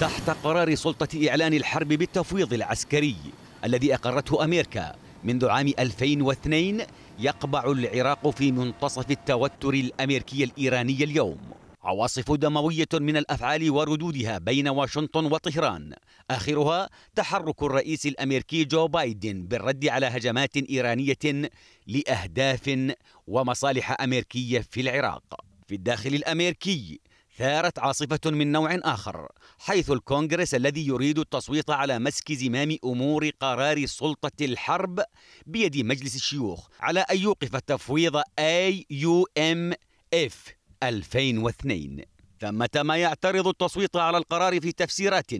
تحت قرار سلطة إعلان الحرب بالتفويض العسكري الذي أقرته أمريكا منذ عام 2002 يقبع العراق في منتصف التوتر الأمريكي الإيراني اليوم عواصف دموية من الأفعال وردودها بين واشنطن وطهران آخرها تحرك الرئيس الأمريكي جو بايدن بالرد على هجمات إيرانية لأهداف ومصالح أمريكية في العراق في الداخل الأمريكي ثارت عاصفة من نوع آخر حيث الكونغرس الذي يريد التصويت على مسك زمام أمور قرار سلطة الحرب بيد مجلس الشيوخ على أن يوقف تفويض AUMF 2002 ثمة ما يعترض التصويت على القرار في تفسيرات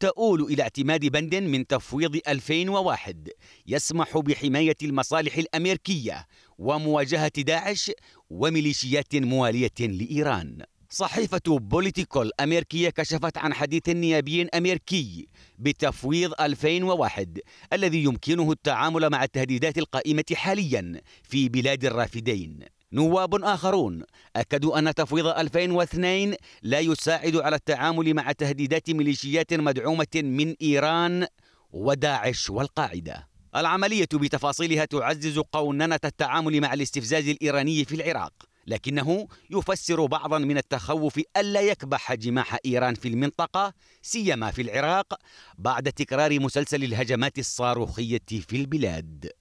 تؤول إلى اعتماد بند من تفويض 2001 يسمح بحماية المصالح الأمريكية ومواجهة داعش وميليشيات موالية لإيران صحيفة بوليتيكول الأمريكية كشفت عن حديث نيابي أمريكي بتفويض 2001 الذي يمكنه التعامل مع التهديدات القائمة حاليا في بلاد الرافدين نواب آخرون أكدوا أن تفويض 2002 لا يساعد على التعامل مع تهديدات ميليشيات مدعومة من إيران وداعش والقاعدة العملية بتفاصيلها تعزز قوننة التعامل مع الاستفزاز الإيراني في العراق لكنه يفسر بعضا من التخوف ألا يكبح جماح إيران في المنطقة سيما في العراق بعد تكرار مسلسل الهجمات الصاروخية في البلاد